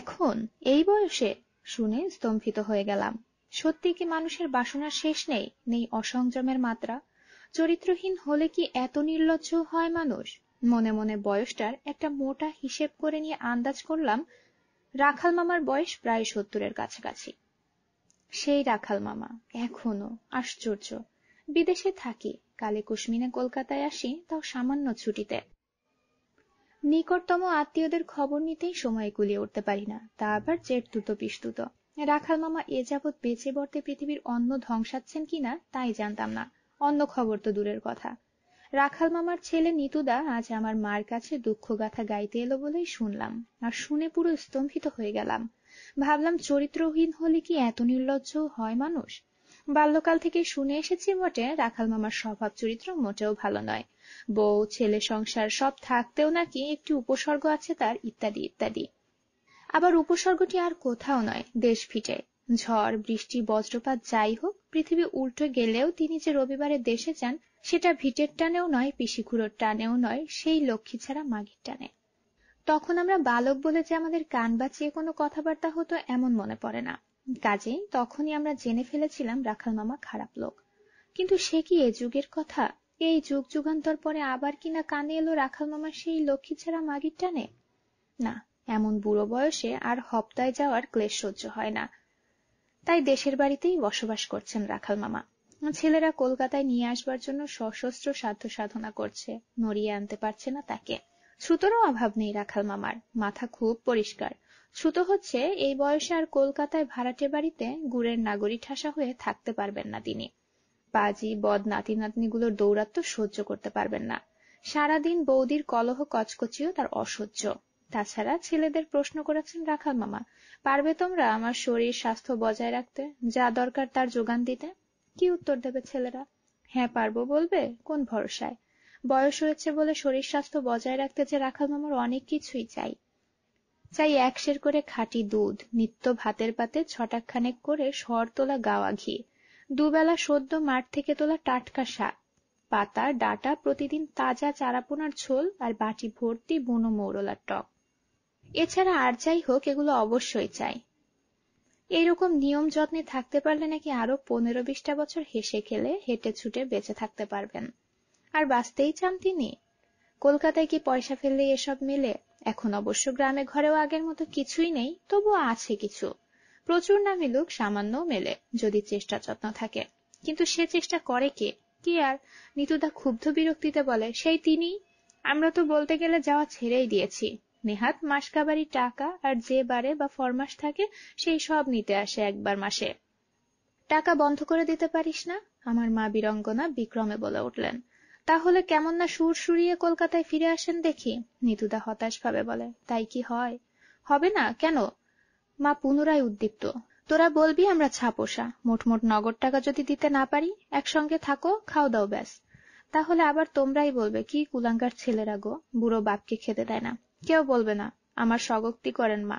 এখন এই বয়সে শুনে স্তম্ভিত হয়ে গেলাম সত্যি কি মানুষের বাসনার শেষ নেই নেই অসংযমের মাত্রা চরিত্রহীন হলে কি এত নির্লজ্জ হয় মানুষ মনে মনে বয়সটার একটা মোটা হিসেব করে নিয়ে আন্দাজ করলাম রাখাল মামার বয়স প্রায় সত্তরের কাছাকাছি সেই রাখাল মামা এখনো আশ্চর্য বিদেশে থাকি কালে কুসমিনে কলকাতায় আসি তাও সামান্য ছুটিতে নিকটতম আত্মীয়দের খবর নিতেই সময় গুলিয়ে উঠতে পারি না তা আবার জেট দুটো পিসতুত রাখাল মামা এ যাবৎ বেঁচে বর্তে পৃথিবীর অন্ন ধ্বংসাচ্ছেন কিনা তাই জানতাম না অন্য খবর তো দূরের কথা রাখাল মামার ছেলে নিতুদা আজ আমার মার কাছে দুঃখ গাথা গাইতে এলো বলেই শুনলাম আর শুনে পুরো স্তম্ভিত হয়ে গেলাম ভাবলাম চরিত্রহীন হলে কি এত নির্লজ্জ হয় মানুষ বাল্যকাল থেকে শুনে এসেছি বটে রাখাল মামার স্বভাব চরিত্র মোটেও ভালো নয় বউ ছেলে সংসার সব থাকতেও নাকি একটি উপসর্গ আছে তার ইত্যাদি ইত্যাদি আবার উপসর্গটি আর কোথাও নয় দেশ ফিটে ঝড় বৃষ্টি বজ্রপাত যাই হোক পৃথিবী উল্টো গেলেও তিনি যে রবিবারে দেশে যান সেটা ভিটের টানেও নয় পিসিখুড়োর টানেও নয় সেই লক্ষ্মী ছাড়া মাগির টানে তখন আমরা বালক বলে যে আমাদের কান বাঁচিয়ে কোনো কথাবার্তা হতো এমন মনে পড়ে না কাজে তখনই আমরা জেনে ফেলেছিলাম রাখাল মামা খারাপ লোক কিন্তু সে কি এ যুগের কথা এই যুগ যুগান্তর পরে আবার কিনা কানে এলো রাখাল মামার সেই লক্ষ্মী ছাড়া মাগির টানে না এমন বুড়ো বয়সে আর হপ্তায় যাওয়ার ক্লেশ সহ্য হয় না তাই দেশের বাড়িতেই বসবাস করছেন রাখাল মামা ছেলেরা কলকাতায় নিয়ে আসবার জন্য সশস্ত্র সাধ্য সাধনা করছে নড়িয়ে আনতে পারছে না তাকে সুতোরও অভাব নেই রাখাল মামার মাথা খুব পরিষ্কার সুতো হচ্ছে এই বয়সে আর কলকাতায় ভাড়াটে বাড়িতে গুড়ের নাগরী ঠাসা হয়ে থাকতে পারবেন না তিনি পাজি বদ নাতি নাতনিগুলোর দৌরাত্ম সহ্য করতে পারবেন না সারাদিন বৌদির কলহ কচকচিও তার অসহ্য তাছাড়া ছেলেদের প্রশ্ন করেছেন রাখাল মামা পারবে তোমরা আমার শরীর স্বাস্থ্য বজায় রাখতে যা দরকার তার যোগান দিতে কি উত্তর দেবে ছেলেরা হ্যাঁ পারবো বলবে কোন ভরসায় বয়স হয়েছে বলে শরীর স্বাস্থ্য বজায় রাখতে যে রাখাল মামার অনেক কিছুই চাই চাই এক সের করে খাঁটি দুধ নিত্য ভাতের পাতে খানেক করে সর তোলা গাওয়া ঘি দুবেলা সদ্য মাঠ থেকে তোলা টাটকা শাক পাতা ডাটা প্রতিদিন তাজা চারাপোনার ঝোল আর বাটি ভর্তি বুনো মৌরলার টক এছাড়া আর যাই হোক এগুলো অবশ্যই চাই এইরকম নিয়ম যত্নে থাকতে পারলে নাকি আরো পনেরো বিশটা বছর হেসে খেলে হেঁটে ছুটে বেঁচে থাকতে পারবেন আর বাঁচতেই চান তিনি কলকাতায় কি পয়সা ফেললে এসব মেলে এখন অবশ্য গ্রামে ঘরেও আগের মতো কিছুই নেই তবুও আছে কিছু প্রচুর না মিলুক সামান্য মেলে যদি চেষ্টা যত্ন থাকে কিন্তু সে চেষ্টা করে কে কি আর নিতুদা ক্ষুব্ধ বিরক্তিতে বলে সেই তিনি আমরা তো বলতে গেলে যাওয়া ছেড়েই দিয়েছি নেহাত মাসকাবারি টাকা আর যে বারে বা ফরমাস থাকে সেই সব নিতে আসে একবার মাসে টাকা বন্ধ করে দিতে পারিস না আমার মা বীরঙ্গনা বিক্রমে বলে উঠলেন তা হলে কেমন না সুর সুরিয়ে কলকাতায় ফিরে আসেন দেখি নিতুদা হতাশভাবে বলে তাই কি হয় হবে না কেন মা পুনরায় উদ্দীপ্ত তোরা বলবি আমরা ছাপোষা মোটমোট নগদ টাকা যদি দিতে না পারি একসঙ্গে থাকো খাও দাও ব্যাস তাহলে আবার তোমরাই বলবে কি কুলাঙ্গার ছেলেরা গো বুড়ো বাপকে খেতে দেয় না কেউ বলবে না আমার স্বগক্তি করেন মা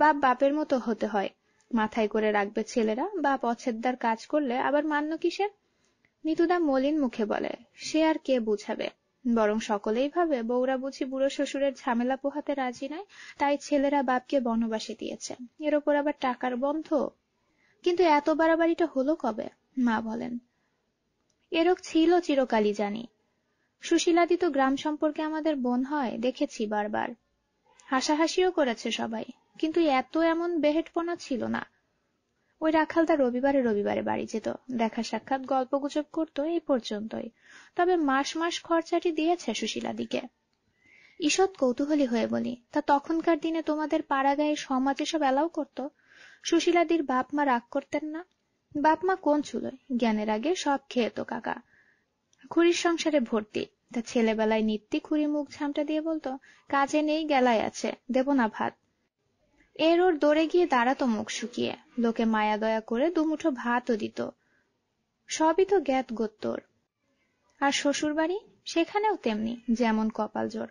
বাপ বাপের মতো হতে হয় মাথায় করে রাখবে ছেলেরা বাপ অছেদ্দার কাজ করলে আবার মান্য কিসের নিতুদা মলিন মুখে বলে, সে আর কে বুঝাবে, বরং সকলেই ভাবে বউরা বুঝি বুড়ো শ্বশুরের ঝামেলা পোহাতে রাজি নয় তাই ছেলেরা বাপকে বনবাসে দিয়েছে এর ওপর আবার টাকার বন্ধ কিন্তু এত বাড়াবাড়িটা হলো কবে মা বলেন এরক ছিল চিরকালই জানি সুশীলাদি তো গ্রাম সম্পর্কে আমাদের বোন হয় দেখেছি বারবার হাসাহাসিও করেছে সবাই কিন্তু এত এমন বেহেটপনা ছিল না ওই রাখালদা রবিবারে রবিবারে বাড়ি যেত দেখা সাক্ষাৎ গল্পগুজব করত এই পর্যন্তই তবে মাস মাস খরচাটি দিয়েছে সুশীলা দিকে ঈষৎ কৌতূহলী হয়ে বলি তা তখনকার দিনে তোমাদের পাড়াগায়ে সমাজ এসব এলাও করত সুশীলাদির বাপ মা রাগ করতেন না বাপ মা কোন চুলোয় জ্ঞানের আগে সব খেয়েত কাকা খুড়ির সংসারে ভর্তি তা ছেলেবেলায় নিত্যি খুঁড়ি মুখ ঝামটা দিয়ে বলতো কাজে নেই গেলায় আছে দেব না ভাত এর ওর দৌড়ে গিয়ে দাঁড়াতো মুখ শুকিয়ে লোকে মায়া দয়া করে দুমুঠো ভাতও দিত সবই তো জ্ঞাত গোত্তর আর শ্বশুরবাড়ি সেখানেও তেমনি যেমন কপাল জোর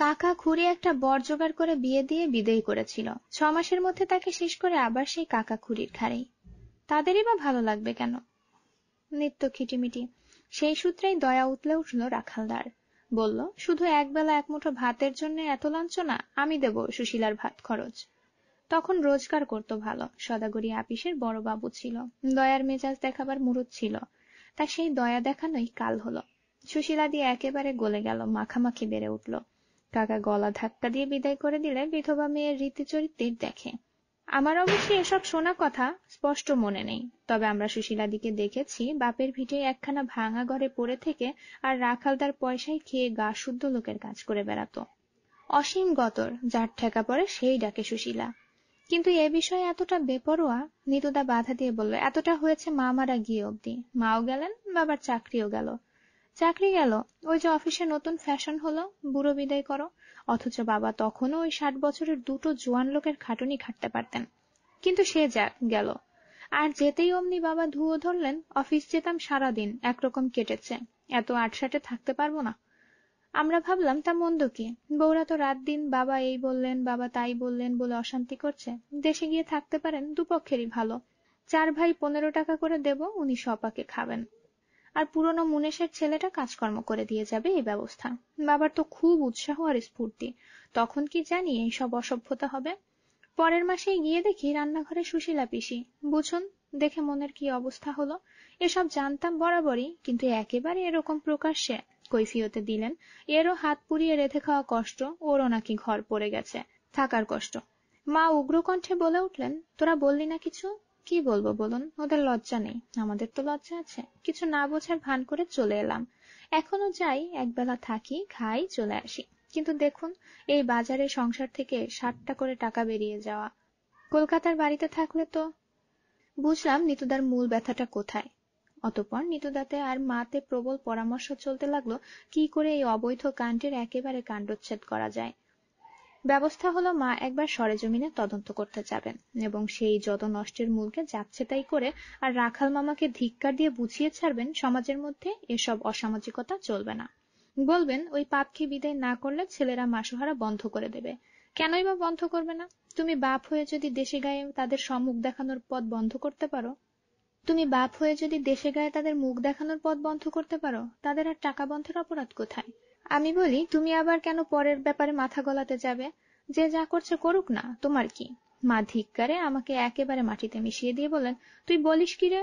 কাকা খুঁড়ে একটা বর জোগাড় করে বিয়ে দিয়ে বিদেয় করেছিল ছ মাসের মধ্যে তাকে শেষ করে আবার সেই কাকা খুঁড়ির খাড়েই তাদেরই বা ভালো লাগবে কেন নিত্য খিটিমিটি সেই সূত্রেই দয়া উতলে উঠল রাখালদার বলল, শুধু একবেলা একমুঠো ভাতের জন্য এত লাঞ্ছনা আমি দেব সুশীলার ভাত খরচ তখন রোজগার করত ভালো সদাগরি আপিসের বড় বাবু ছিল দয়ার মেজাজ দেখাবার মুরুদ ছিল তা সেই দয়া দেখানোই কাল হলো সুশীলা দিয়ে একেবারে গলে গেল মাখামাখি বেড়ে উঠল কাকা গলা ধাক্কা দিয়ে বিদায় করে দিলে বিধবা মেয়ের রীতি চরিত্রের দেখে আমার অবশ্যি এসব শোনা কথা স্পষ্ট মনে নেই তবে আমরা সুশীলাদিকে দেখেছি বাপের ভিটে একখানা ভাঙা ঘরে পড়ে থেকে আর রাখাল তার পয়সায় খেয়ে গা শুদ্ধ লোকের কাজ করে বেড়াতো অসীম গতর যার ঠেকা পড়ে সেই ডাকে সুশীলা কিন্তু এ বিষয়ে এতটা বেপরোয়া নিতুদা বাধা দিয়ে বলল এতটা হয়েছে মা মারা গিয়ে অব্দি মাও গেলেন বাবার চাকরিও গেল চাকরি গেল ওই যে অফিসে নতুন ফ্যাশন হলো বুড়ো বিদায় করো অথচ বাবা তখনও ওই ষাট বছরের দুটো জোয়ান লোকের খাটুনি খাটতে পারতেন কিন্তু সে যাক গেল আর যেতেই অমনি বাবা ধুয়ো ধরলেন অফিস যেতাম সারাদিন একরকম কেটেছে এত আটসাটে থাকতে পারবো না আমরা ভাবলাম তা মন্দ কি বউরা তো রাত দিন বাবা এই বললেন বাবা তাই বললেন বলে অশান্তি করছে দেশে গিয়ে থাকতে পারেন দুপক্ষেরই ভালো চার ভাই পনেরো টাকা করে দেব উনি সপাকে খাবেন আর পুরনো মুনেশের ছেলেটা কাজকর্ম করে দিয়ে যাবে এই ব্যবস্থা বাবার তো খুব উৎসাহ আর স্ফূর্তি তখন কি জানি এই সব অসভ্যতা হবে পরের মাসে গিয়ে দেখি রান্নাঘরে সুশীলা পিসি বুঝুন দেখে মনের কি অবস্থা হলো এসব জানতাম বরাবরই কিন্তু একেবারে এরকম প্রকাশ্যে কৈফিয়তে দিলেন এরও হাত পুড়িয়ে রেধে খাওয়া কষ্ট ওরও নাকি ঘর পড়ে গেছে থাকার কষ্ট মা উগ্রকণ্ঠে বলে উঠলেন তোরা বললি না কিছু কি বলবো বলুন, ওদের লজ্জা নেই, আমাদের তো লজ্জা আছে, কিছু না বোঝার ভান করে চলে এলাম, এখনো যাই, একবেলা থাকি, খাই, চলে আসি, কিন্তু দেখুন এই বাজারে সংসার থেকে সাতটা করে টাকা বেরিয়ে যাওয়া, কলকাতার বাড়িতে থাকলে তো বুঝলাম নিতুদার মূল ব্যথাটা কোথায়। অতপর নিতুদাতে আর মাতে প্রবল পরামর্শ চলতে লাগলো কি করে এই অবৈধ কাণ্ডের একেবারে কাণ্ডচ্ছেদ করা যায় ব্যবস্থা হলো মা একবার সরেজমিনে তদন্ত করতে যাবেন এবং সেই যত নষ্টের মূলকে যাচ্ছেতাই করে আর রাখাল মামাকে ধিক্কার দিয়ে বুঝিয়ে ছাড়বেন সমাজের মধ্যে এসব অসামাজিকতা চলবে না বলবেন ওই পাপকে বিদায় না করলে ছেলেরা মাসোহারা বন্ধ করে দেবে কেনই বা বন্ধ করবে না তুমি বাপ হয়ে যদি দেশে গায়ে তাদের সম্মুখ দেখানোর পথ বন্ধ করতে পারো তুমি বাপ হয়ে যদি দেশে গায়ে তাদের মুখ দেখানোর পথ বন্ধ করতে পারো তাদের আর টাকা বন্ধের অপরাধ কোথায় আমি বলি, তুমি আবার কেন পরের ব্যাপারে মাথা গলাতে যাবে, যে যা করছে করুক না, তোমার কি? মা ধিক্কারে আমাকে একেবারে মাটিতে মিশিয়ে দিয়ে বলেন, তুই বলিস কি রে?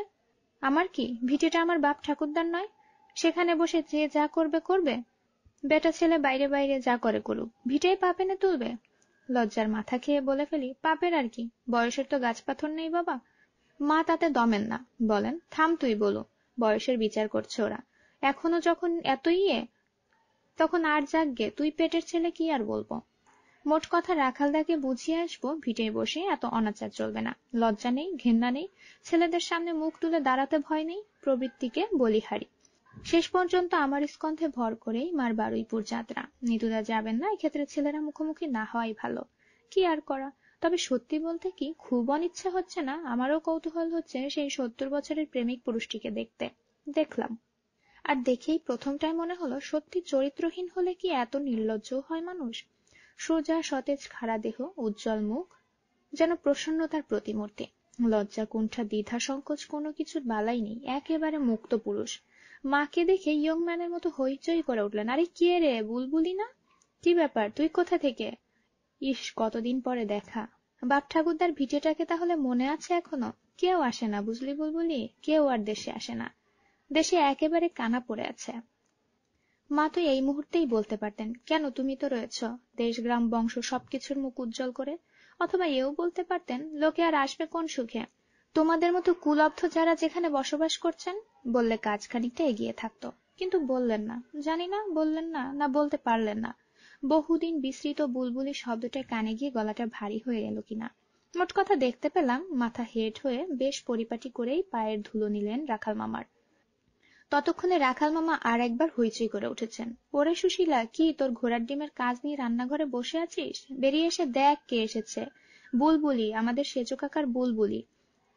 আমার কি, ভিটেটা আমার বাপ ঠাকুরদার নয়? সেখানে বসে যে যা করবে করবে, বেটা ছেলে বাইরে বাইরে যা করে করুক ভিটেই পাপে না তুলবে লজ্জার মাথা খেয়ে বলে ফেলি পাপের আর কি বয়সের তো গাছ পাথর নেই বাবা মা তাতে দমেন না বলেন থাম তুই বলো বয়সের বিচার করছে ওরা এখনো যখন এত ইয়ে তখন আর যাকগে তুই পেটের ছেলে কি আর বলব মোট কথা রাখালদাকে বুঝিয়ে আসবো ভিটে বসে এত অনাচার চলবে না লজ্জা নেই ঘেন্না নেই ছেলেদের সামনে মুখ তুলে দাঁড়াতে ভয় নেই প্রবৃত্তিকে বলিহারি শেষ পর্যন্ত আমার স্কন্ধে ভর করেই মার বারুইপুর যাত্রা নিতুদা যাবেন না এক্ষেত্রে ছেলেরা মুখোমুখি না হওয়াই ভালো কি আর করা তবে সত্যি বলতে কি খুব অনিচ্ছা হচ্ছে না আমারও কৌতূহল হচ্ছে সেই সত্তর বছরের প্রেমিক পুরুষটিকে দেখতে দেখলাম আর দেখেই প্রথমটায় মনে হলো সত্যি চরিত্রহীন হলে কি এত নির্লজ্জ হয় মানুষ সোজা সতেজ খাড়া দেহ উজ্জ্বল মুখ যেন প্রসন্নতার প্রতিমূর্তি লজ্জা কুণ্ঠা দ্বিধা সংকোচ কোনো কিছুর বালাই নেই একেবারে মুক্ত পুরুষ মাকে দেখে ইয়ং ম্যানের মতো হইচই করে উঠলেন আরে কে রে বুলবুলি না কি ব্যাপার তুই কোথা থেকে ইস কতদিন পরে দেখা বাপ ঠাকুরদার ভিটেটাকে তাহলে মনে আছে এখনো কেউ আসে না বুঝলি বুলবুলি কেউ আর দেশে আসে না দেশে একেবারে কানা পড়ে আছে। মা তো এই মুহূর্তেই বলতে পারতেন, কেন তুমি তো রয়েছ, দেশ গ্রাম বংশ সবকিছুর মুখ উজ্জ্বল করে, অথবা এও বলতে পারতেন, লোকে আর আসবে কোন সুখে, তোমাদের মতো কুলব্ধ যারা যেখানে বসবাস করছেন বললে কাজ খানিকটা এগিয়ে থাকতো কিন্তু বললেন না জানি না বললেন না না বলতে পারলেন না বহুদিন বিস্তৃত বুলবুলি শব্দটা কানে গিয়ে গলাটা ভারী হয়ে এলো কিনা মোট কথা দেখতে পেলাম মাথা হেড হয়ে বেশ পরিপাটি করেই পায়ের ধুলো নিলেন রাখাল মামার ততক্ষণে রাখাল মামা আর একবার হইচই করে উঠেছেন ওরে সুশীলা কি তোর ঘোড়ার ডিমের কাজ নিয়ে রান্নাঘরে বসে আছিস বেরিয়ে এসে দেখ কে এসেছে বুলবুলি আমাদের সেজো কাকার বুলবুলি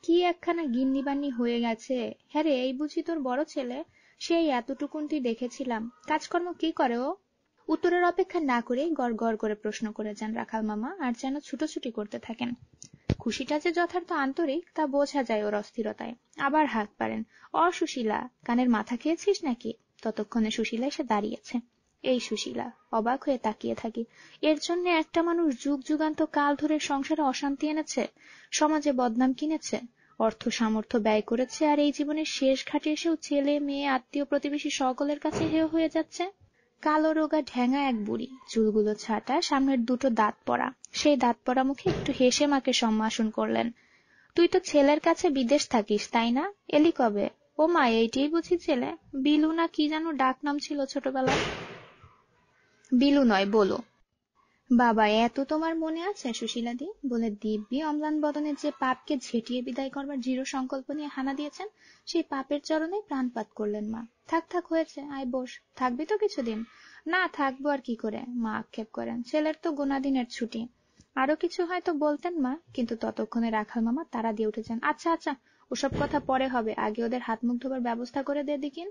কি একখানা গিন্নি বান্নি হয়ে গেছে হ্যাঁ এই বুঝি তোর বড় ছেলে সেই এতটুকুন তুই দেখেছিলাম কাজকর্ম কি করে ও উত্তরের অপেক্ষা না করে গড় গড় করে প্রশ্ন করে যান রাখাল মামা আর যেন ছুটোছুটি করতে থাকেন খুশিটা যে যথার্থ আন্তরিক তা বোঝা যায় ওর অস্থিরতায় আবার হাত পারেন অ সুশীলা কানের মাথা খেয়েছিস নাকি ততক্ষণে সুশীলা এসে দাঁড়িয়েছে এই সুশীলা অবাক হয়ে তাকিয়ে থাকি এর জন্য একটা মানুষ যুগ যুগান্ত কাল ধরে সংসারে অশান্তি এনেছে সমাজে বদনাম কিনেছে অর্থ সামর্থ্য ব্যয় করেছে আর এই জীবনের শেষ ঘাটে এসেও ছেলে মেয়ে আত্মীয় প্রতিবেশী সকলের কাছে হেয় হয়ে যাচ্ছে কালো রোগা ঢেঙা এক বুড়ি চুলগুলো ছাটা সামনের দুটো দাঁত পড়া সেই দাঁত পড়া মুখে একটু হেসে মাকে সম্ভাষণ করলেন তুই তো ছেলের কাছে বিদেশ থাকিস তাই না এলি কবে ও মা এইটাই বুঝি ছেলে বিলু না কি যেন ডাক নাম ছিল ছোটবেলায় বিলু নয় বলো বাবা এত তোমার মনে আছে সুশীলাদি বলে দিব্যি অম্লান বদনের যে পাপকে ঝেঁটিয়ে বিদায় করবার দৃঢ় সংকল্প নিয়ে হানা দিয়েছেন সেই পাপের চরণে প্রাণপাত করলেন মা থাক থাক হয়েছে আয় বস থাকবি তো কিছুদিন না থাকবো আর কি করে মা আক্ষেপ করেন ছেলের তো গোনাদিনের ছুটি আরো কিছু হয়তো বলতেন মা কিন্তু ততক্ষণে রাখাল মামা তারা দিয়ে উঠেছেন আচ্ছা আচ্ছা ওসব কথা পরে হবে আগে ওদের হাত মুখ ধোবার ব্যবস্থা করে দে দিকিন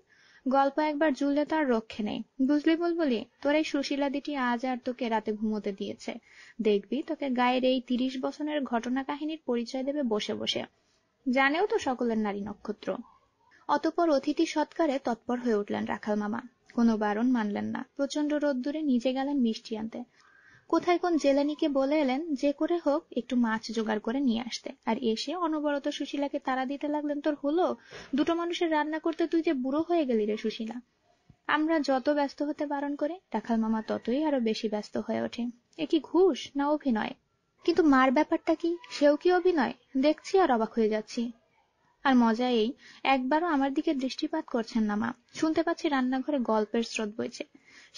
গল্প একবার জুললে তো আর রক্ষে নেই বুঝলি বুলবুলি তোর এই সুশীলা দিটি আজ আর তোকে রাতে ঘুমোতে দিয়েছে দেখবি তোকে গায়ের এই তিরিশ বছরের ঘটনা কাহিনীর পরিচয় দেবে বসে বসে জানেও তো সকলের নারী নক্ষত্র অতপর অতিথি সৎকারে তৎপর হয়ে উঠলেন রাখাল মামা কোনো বারণ মানলেন না প্রচন্ড রোদ্দুরে নিজে গেলেন মিষ্টি আনতে কোথায় কোন জেলানিকে বলে এলেন যে করে হোক একটু মাছ জোগাড় করে নিয়ে আসতে আর এসে অনবরত সুশীলাকে তারা দিতে লাগলেন তোর হলো দুটো মানুষের রান্না করতে তুই যে বুড়ো হয়ে গেলি রে সুশীলা আমরা যত ব্যস্ত হতে বারণ করে রাখাল মামা ততই আরো বেশি ব্যস্ত হয়ে ওঠে এ কি ঘুষ না অভিনয় কিন্তু মার ব্যাপারটা কি সেও কি অভিনয় দেখছি আর অবাক হয়ে যাচ্ছি আর মজা এই একবারও আমার দিকে দৃষ্টিপাত করছেন না মা শুনতে পাচ্ছি রান্নাঘরে গল্পের স্রোত বইছে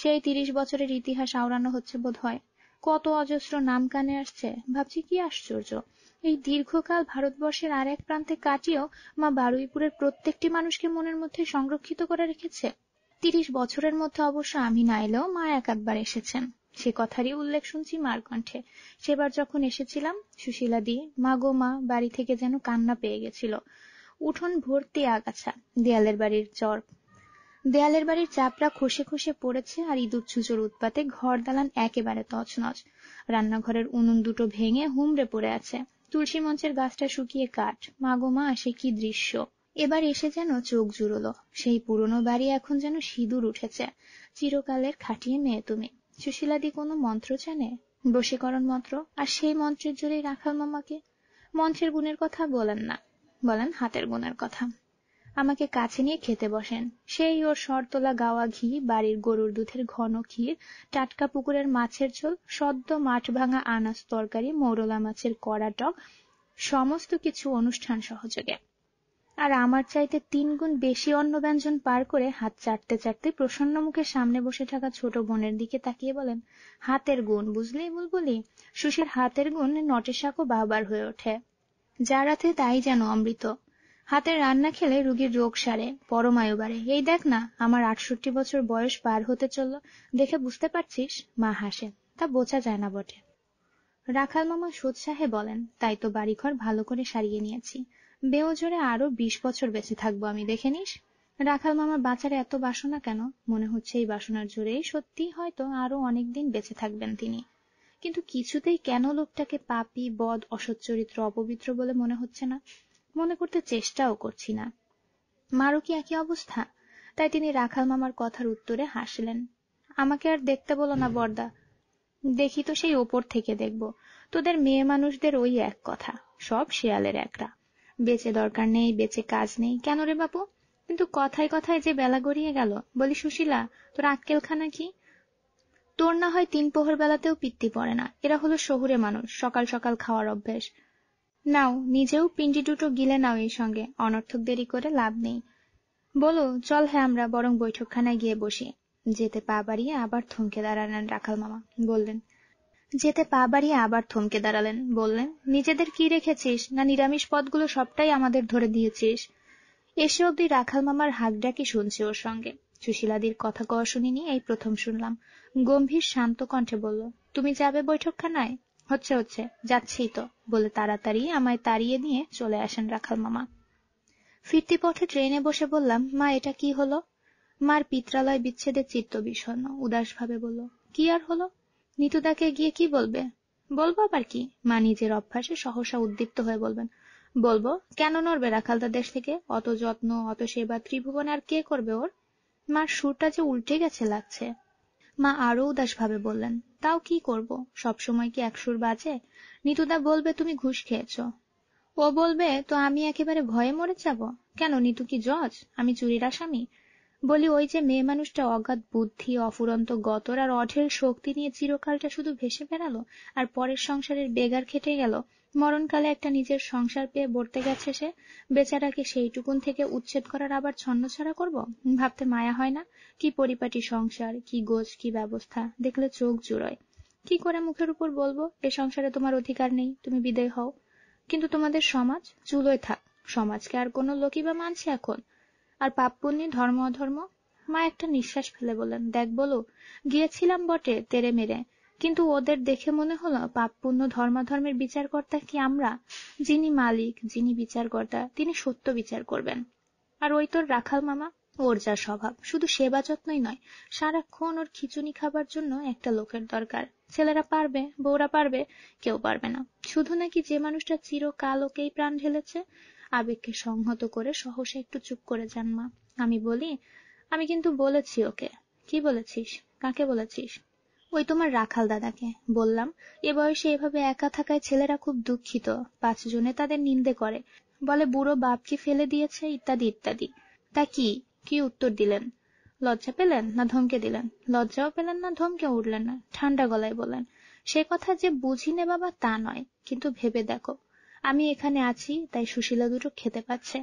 সেই তিরিশ বছরের ইতিহাস আওড়ানো হচ্ছে বোধ হয় কত অজস্র নাম কানে আসছে ভাবছি কি আশ্চর্য এই দীর্ঘকাল ভারতবর্ষের আর এক প্রান্তে কাটিয়েও মা বারুইপুরের প্রত্যেকটি মানুষকে মনের মধ্যে সংরক্ষিত করে রেখেছে তিরিশ বছরের মধ্যে অবশ্য আমি না এলেও মা এক একবার এসেছেন সে কথারই উল্লেখ শুনছি মার কণ্ঠে সেবার যখন এসেছিলাম সুশীলা দি মা গো মা বাড়ি থেকে যেন কান্না পেয়ে গেছিল উঠোন ভর্তি আগাছা দেয়ালের বাড়ির চর দেয়ালের বাড়ির চাপড়া খসে খসে পড়েছে আর ইঁদুর ছুঁচোর উৎপাতে ঘর দালান একেবারে তছনছ রান্নাঘরের উনুন দুটো ভেঙে হুমড়ে পড়ে আছে তুলসী মঞ্চের গাছটা শুকিয়ে কাঠ মাগো মা সে কি দৃশ্য এবার এসে যেন চোখ জুড়লো সেই পুরনো বাড়ি এখন যেন সিঁদুর উঠেছে চিরকালের খাটিয়ে মেয়ে তুমি সুশীলাদি কোনো মন্ত্র জানে বশীকরণ মন্ত্র আর সেই মন্ত্রের জোরেই রাখাল মামাকে মন্ত্রের গুণের কথা বলেন না বলেন হাতের গুণের কথা আমাকে কাছে নিয়ে খেতে বসেন সেই ওর শরতলা গাওয়া ঘি বাড়ির গরুর দুধের ঘন ক্ষীর টাটকা পুকুরের মাছের ঝোল সদ্য মাঠ ভাঙা আনাজ তরকারি মৌরলা মাছের কড়া টক সমস্ত কিছু অনুষ্ঠান সহযোগে আর আমার চাইতে তিন গুণ বেশি অন্ন ব্যঞ্জন পার করে হাত চাটতে চাটতে প্রসন্ন মুখে সামনে বসে থাকা ছোট বোনের দিকে তাকিয়ে বলেন হাতের গুণ বুঝলি বুলবুলি সুশীর হাতের গুণ নটে শাকও বাবার হয়ে ওঠে যারাতে তাই যেন অমৃত হাতে রান্না খেলে রুগীর রোগ সারে পরমায়ু বাড়ে এই দেখ না আমার আটষট্টি বছর বয়স পার হতে চলল দেখে বুঝতে পারছিস মা হাসে তা বোঝা যায় না বটে রাখাল মামা সোৎসাহে বলেন তাই তো বাড়িঘর ভালো করে সারিয়ে নিয়েছি বেও জোরে আরো বিশ বছর বেঁচে থাকবো আমি দেখে নিস রাখাল মামার বাঁচার এত বাসনা কেন মনে হচ্ছে এই বাসনার জোরেই সত্যি হয়তো আরো অনেকদিন বেঁচে থাকবেন তিনি কিন্তু কিছুতেই কেন লোকটাকে পাপি বদ অসচ্চরিত্র অপবিত্র বলে মনে হচ্ছে না মনে করতে চেষ্টাও করছি না মারও কি একই অবস্থা তাই তিনি রাখাল মামার কথার উত্তরে হাসলেন আমাকে আর দেখতে বলো না বর্দা দেখি তো সেই ওপর থেকে দেখব তোদের মেয়ে মানুষদের ওই এক কথা সব শেয়ালের একরা বেঁচে দরকার নেই বেঁচে কাজ নেই কেন রে বাপু কিন্তু কথায় কথায় যে বেলা গড়িয়ে গেল বলি সুশীলা তোর আক্কেলখানা কি তোর না হয় তিন পোহর বেলাতেও পিত্তি পড়ে না এরা হলো শহুরে মানুষ সকাল সকাল খাওয়ার অভ্যেস নাও নিজেও পিণ্ডি দুটো গিলে নাও এই সঙ্গে অনর্থক দেরি করে লাভ নেই বলো চল হ্যাঁ আমরা বরং বৈঠকখানায় গিয়ে বসি যেতে পা বাড়িয়ে আবার থমকে দাঁড়ালেন রাখাল মামা বললেন যেতে পা বাড়িয়ে আবার থমকে দাঁড়ালেন বললেন নিজেদের কি রেখেছিস না নিরামিষ পদগুলো সবটাই আমাদের ধরে দিয়েছিস এসে অব্দি রাখাল মামার হাক ডাকি শুনছি ওর সঙ্গে সুশীলাদির কথা কওয়া শুনিনি এই প্রথম শুনলাম গম্ভীর শান্ত কণ্ঠে বলল তুমি যাবে বৈঠকখানায় হচ্ছে হচ্ছে যাচ্ছি তো বলে তাড়াতাড়ি আমায় তাড়িয়ে নিয়ে চলে আসেন রাখাল মামা ফিরতি পথে ট্রেনে বসে বললাম মা এটা কি হলো মার পিত্রালয় বিচ্ছেদে চিত্ত বিষণ্ন উদাসভাবে বলল কি আর হলো নিতুদাকে গিয়ে কি বলবে বলবো আবার কি মা নিজের অভ্যাসে সহসা উদ্দীপ্ত হয়ে বলবেন বলবো কেন নড়বে রাখালদা দেশ থেকে অত যত্ন অত সেবা ত্রিভুবন আর কে করবে ওর মার সুরটা যে উল্টে গেছে লাগছে মা আরো উদাসভাবে বললেন তাও কি করব সবসময় কি একসুর বাজে নিতুদা বলবে তুমি ঘুষ খেয়েছ ও বলবে তো আমি একেবারে ভয়ে মরে যাব কেন নিতু কি জজ আমি চুরির আসামি বলি ওই যে মেয়ে মানুষটা অগাধ বুদ্ধি অফুরন্ত গতর আর অঢেল শক্তি নিয়ে চিরকালটা শুধু ভেসে বেড়ালো আর পরের সংসারের বেগার খেটে গেল মরণকালে একটা নিজের সংসার পেয়ে বর্তে গেছে সে বেচারাকে সেইটুকুন থেকে উচ্ছেদ করার আবার ছাড়া করবো ভাবতে মায়া হয় না কি পরিপাটি সংসার কি গোছ কি ব্যবস্থা দেখলে চোখ জুড়োয় কি করে মুখের উপর বলবো এ সংসারে তোমার অধিকার নেই তুমি বিদায় হও কিন্তু তোমাদের সমাজ চুলোয় থাক সমাজকে আর কোনো লোকই বা মানছে এখন আর পাপ-পুণ্যের ধর্ম-অধর্ম? মা একটা নিঃশ্বাস ফেলে বললেন, দেখ বলো, গিয়েছিলাম বটে তেরে মেরে, কিন্তু ওদের দেখে মনে হলো পাপ-পুণ্য ধর্মাধর্মের বিচারকর্তা কি আমরা যিনি মালিক যিনি বিচারকর্তা তিনি সত্য বিচার করবেন আর ওই তোর রাখাল মামা ওর যা স্বভাব শুধু সেবা যত্নই নয় সারাক্ষণ ওর খিচুনি খাবার জন্য একটা লোকের দরকার ছেলেরা পারবে বৌরা পারবে কেউ পারবে না শুধু নাকি যে মানুষটা চিরকাল ওকেই প্রাণ ঢেলেছে আবেগকে সংহত করে সহসা একটু চুপ করে যান মা আমি বলি আমি কিন্তু বলেছি ওকে কি বলেছিস কাকে বলেছিস ওই তোমার রাখাল দাদাকে বললাম এ বয়সে এভাবে একা থাকায় ছেলেরা খুব দুঃখিত পাঁচজনে তাদের নিন্দে করে বলে বুড়ো বাপকে ফেলে দিয়েছে ইত্যাদি ইত্যাদি তা কি কি উত্তর দিলেন লজ্জা পেলেন না ধমকে দিলেন লজ্জাও পেলেন না ধমকে উঠলেন না ঠান্ডা গলায় বলেন সে কথা যে বুঝি নে বাবা তা নয় কিন্তু ভেবে দেখো আমি এখানে আছি তাই সুশীলা দুটো খেতে পাচ্ছে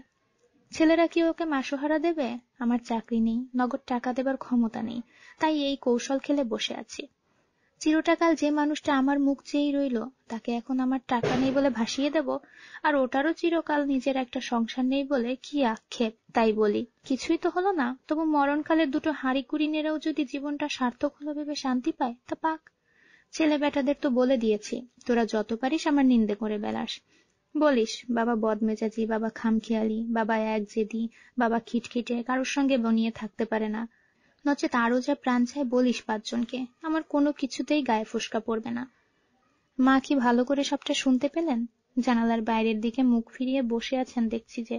ছেলেরা কি ওকে মাসোহারা দেবে আমার চাকরি নেই নগদ টাকা দেবার ক্ষমতা নেই তাই এই কৌশল খেলে বসে আছি চিরটাকাল যে মানুষটা আমার মুখ চেয়েই রইল তাকে এখন আমার টাকা নেই বলে ভাসিয়ে দেব আর ওটারও চিরকাল নিজের একটা সংসার নেই বলে কি আক্ষেপ তাই বলি কিছুই তো হলো না তবু মরণকালে দুটো হাঁড়ি কুড়ি নেড়েও যদি জীবনটা সার্থক হলো ভেবে শান্তি পায় তা পাক ছেলে বেটাদের তো বলে দিয়েছি তোরা যত পারিস আমার নিন্দে করে বেলাস বলিস বাবা বদমেজাজি বাবা খামখেয়ালি বাবা একজেদি বাবা খিটখিটে কারোর সঙ্গে বনিয়ে থাকতে পারে না নচে তারও যা প্রাণ চায় বলিস পাঁচজনকে আমার কোনো কিছুতেই গায়ে ফুসকা পড়বে না মা কি ভালো করে সবটা শুনতে পেলেন জানালার বাইরের দিকে মুখ ফিরিয়ে বসে আছেন দেখছি যে